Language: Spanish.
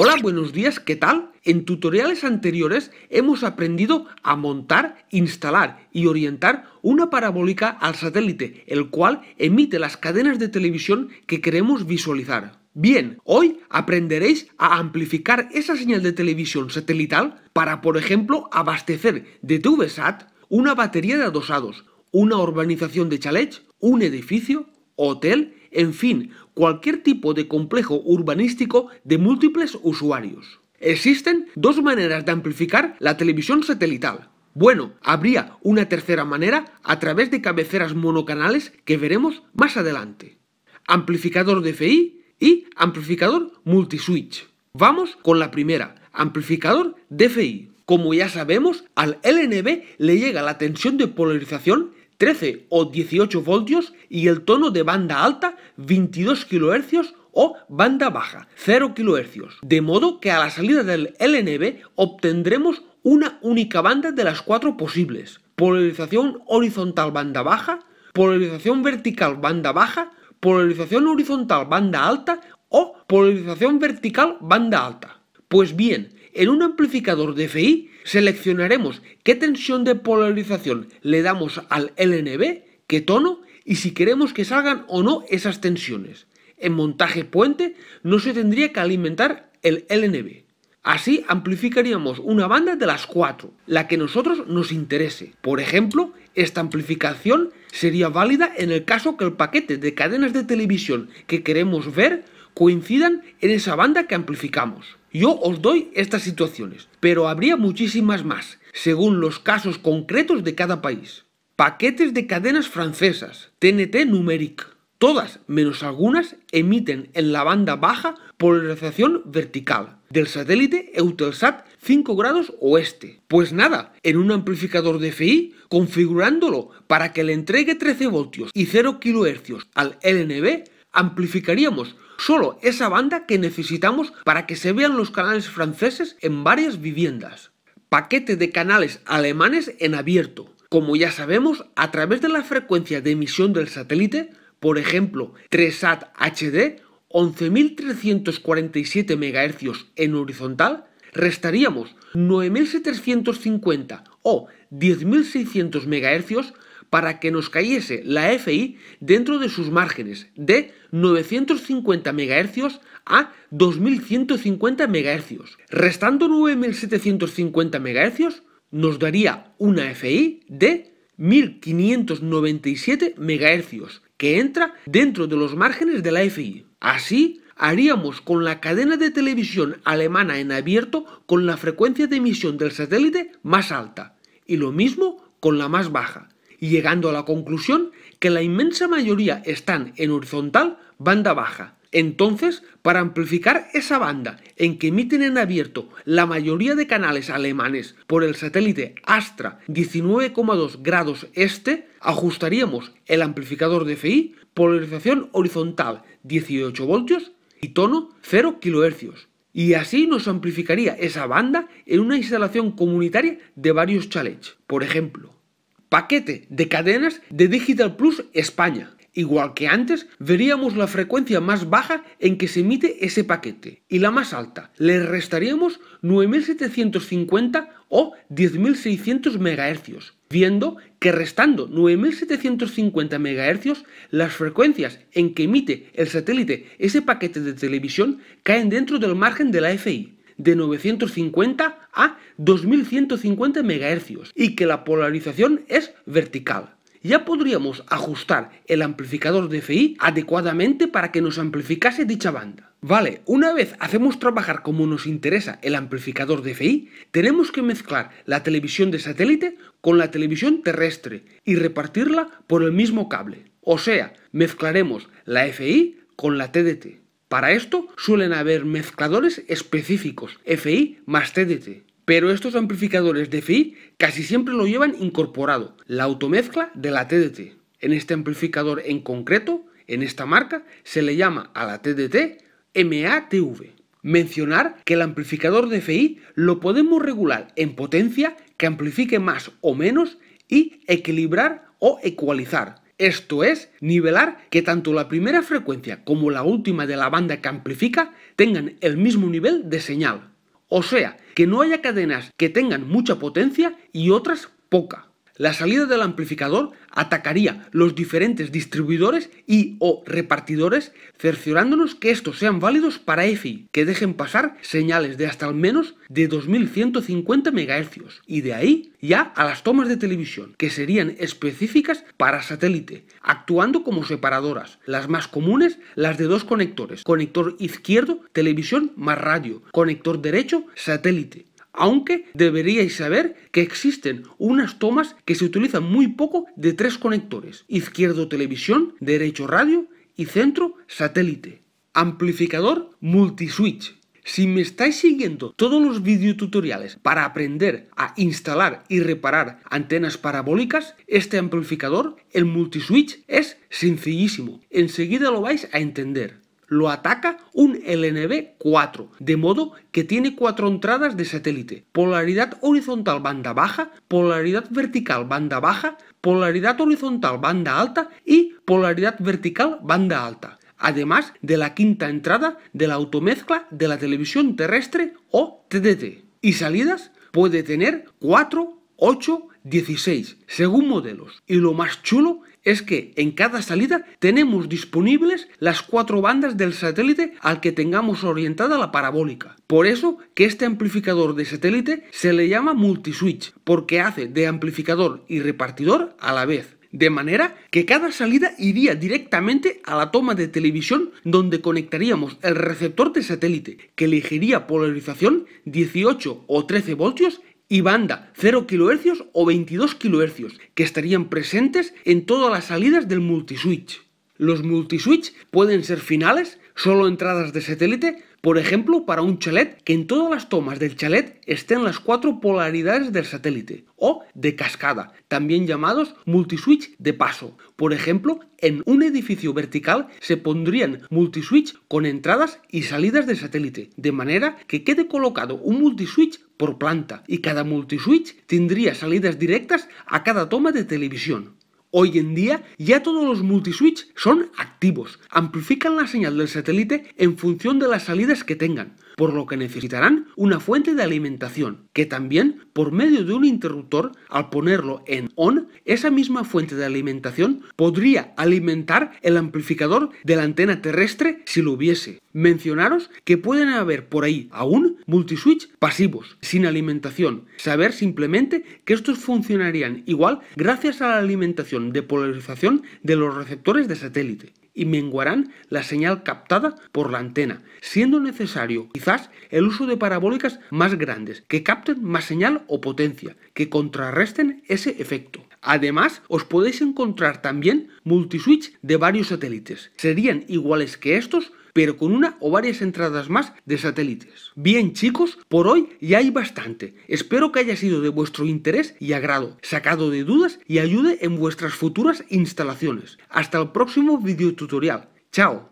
Hola, buenos días, ¿qué tal? En tutoriales anteriores hemos aprendido a montar, instalar y orientar una parabólica al satélite, el cual emite las cadenas de televisión que queremos visualizar. Bien, hoy aprenderéis a amplificar esa señal de televisión satelital para, por ejemplo, abastecer de TVSAT una batería de adosados, una urbanización de chalets, un edificio, hotel, en fin, cualquier tipo de complejo urbanístico de múltiples usuarios. Existen dos maneras de amplificar la televisión satelital. Bueno, habría una tercera manera a través de cabeceras monocanales que veremos más adelante. Amplificador DFI y amplificador multiswitch. Vamos con la primera, amplificador DFI. Como ya sabemos, al LNB le llega la tensión de polarización 13 o 18 voltios y el tono de banda alta 22 kHz o banda baja 0 kHz. De modo que a la salida del LNB obtendremos una única banda de las cuatro posibles. Polarización horizontal banda baja, polarización vertical banda baja, polarización horizontal banda alta o polarización vertical banda alta. Pues bien, en un amplificador DFI seleccionaremos qué tensión de polarización le damos al LNB, qué tono y si queremos que salgan o no esas tensiones. En montaje puente no se tendría que alimentar el LNB. Así amplificaríamos una banda de las cuatro, la que a nosotros nos interese. Por ejemplo, esta amplificación sería válida en el caso que el paquete de cadenas de televisión que queremos ver coincidan en esa banda que amplificamos. Yo os doy estas situaciones, pero habría muchísimas más, según los casos concretos de cada país. Paquetes de cadenas francesas, TNT Numeric. Todas, menos algunas, emiten en la banda baja polarización vertical del satélite Eutelsat 5 grados oeste. Pues nada, en un amplificador DFI, configurándolo para que le entregue 13 voltios y 0 kHz al LNB, amplificaríamos solo esa banda que necesitamos para que se vean los canales franceses en varias viviendas. Paquete de canales alemanes en abierto. Como ya sabemos, a través de la frecuencia de emisión del satélite, por ejemplo 3SAT HD, 11.347 MHz en horizontal, restaríamos 9.750 o 10.600 MHz para que nos cayese la FI dentro de sus márgenes de 950 MHz a 2150 MHz. Restando 9750 MHz nos daría una FI de 1597 MHz que entra dentro de los márgenes de la FI. Así, haríamos con la cadena de televisión alemana en abierto con la frecuencia de emisión del satélite más alta y lo mismo con la más baja, llegando a la conclusión que la inmensa mayoría están en horizontal banda baja. Entonces, para amplificar esa banda en que emiten en abierto la mayoría de canales alemanes por el satélite Astra 19,2 grados este, ajustaríamos el amplificador DFI, polarización horizontal 18 voltios y tono 0 kHz. Y así nos amplificaría esa banda en una instalación comunitaria de varios chalets, por ejemplo paquete de cadenas de Digital Plus España. Igual que antes, veríamos la frecuencia más baja en que se emite ese paquete y la más alta. Le restaríamos 9.750 o 10.600 MHz, viendo que restando 9.750 MHz, las frecuencias en que emite el satélite ese paquete de televisión caen dentro del margen de la FI de 950 a 2150 MHz y que la polarización es vertical. Ya podríamos ajustar el amplificador de FI adecuadamente para que nos amplificase dicha banda. Vale, una vez hacemos trabajar como nos interesa el amplificador de FI, tenemos que mezclar la televisión de satélite con la televisión terrestre y repartirla por el mismo cable. O sea, mezclaremos la FI con la TDT. Para esto suelen haber mezcladores específicos, FI más TDT. Pero estos amplificadores de FI casi siempre lo llevan incorporado, la automezcla de la TDT. En este amplificador en concreto, en esta marca, se le llama a la TDT MATV. Mencionar que el amplificador de FI lo podemos regular en potencia que amplifique más o menos y equilibrar o ecualizar, esto es, nivelar que tanto la primera frecuencia como la última de la banda que amplifica tengan el mismo nivel de señal. O sea, que no haya cadenas que tengan mucha potencia y otras poca. La salida del amplificador atacaría los diferentes distribuidores y o repartidores cerciorándonos que estos sean válidos para EFI, que dejen pasar señales de hasta al menos de 2150 MHz y de ahí ya a las tomas de televisión, que serían específicas para satélite, actuando como separadoras. Las más comunes, las de dos conectores, conector izquierdo, televisión más radio, conector derecho, satélite, aunque deberíais saber que existen unas tomas que se utilizan muy poco de tres conectores, izquierdo televisión, derecho radio y centro satélite. Amplificador multiswitch. Si me estáis siguiendo todos los videotutoriales para aprender a instalar y reparar antenas parabólicas, este amplificador, el multiswitch, es sencillísimo. Enseguida lo vais a entender lo ataca un LNB-4, de modo que tiene cuatro entradas de satélite, polaridad horizontal banda baja, polaridad vertical banda baja, polaridad horizontal banda alta y polaridad vertical banda alta, además de la quinta entrada de la automezcla de la televisión terrestre o TDT. Y salidas puede tener 4, 8, 16, según modelos. Y lo más chulo es que en cada salida tenemos disponibles las cuatro bandas del satélite al que tengamos orientada la parabólica. Por eso que este amplificador de satélite se le llama multiswitch, porque hace de amplificador y repartidor a la vez. De manera que cada salida iría directamente a la toma de televisión donde conectaríamos el receptor de satélite, que elegiría polarización 18 o 13 voltios y banda 0 kHz o 22 kHz, que estarían presentes en todas las salidas del multiswitch. Los multiswitch pueden ser finales, solo entradas de satélite por ejemplo, para un chalet, que en todas las tomas del chalet estén las cuatro polaridades del satélite, o de cascada, también llamados multiswitch de paso. Por ejemplo, en un edificio vertical se pondrían multiswitch con entradas y salidas de satélite, de manera que quede colocado un multiswitch por planta y cada multiswitch tendría salidas directas a cada toma de televisión. Hoy en día ya todos los multiswitch son activos, amplifican la señal del satélite en función de las salidas que tengan por lo que necesitarán una fuente de alimentación, que también por medio de un interruptor, al ponerlo en on, esa misma fuente de alimentación podría alimentar el amplificador de la antena terrestre si lo hubiese. Mencionaros que pueden haber por ahí aún multiswitch pasivos, sin alimentación. Saber simplemente que estos funcionarían igual gracias a la alimentación de polarización de los receptores de satélite y menguarán la señal captada por la antena, siendo necesario quizás el uso de parabólicas más grandes, que capten más señal o potencia, que contrarresten ese efecto. Además, os podéis encontrar también multiswitch de varios satélites. Serían iguales que estos, pero con una o varias entradas más de satélites. Bien chicos, por hoy ya hay bastante. Espero que haya sido de vuestro interés y agrado, sacado de dudas y ayude en vuestras futuras instalaciones. Hasta el próximo tutorial. ¡Chao!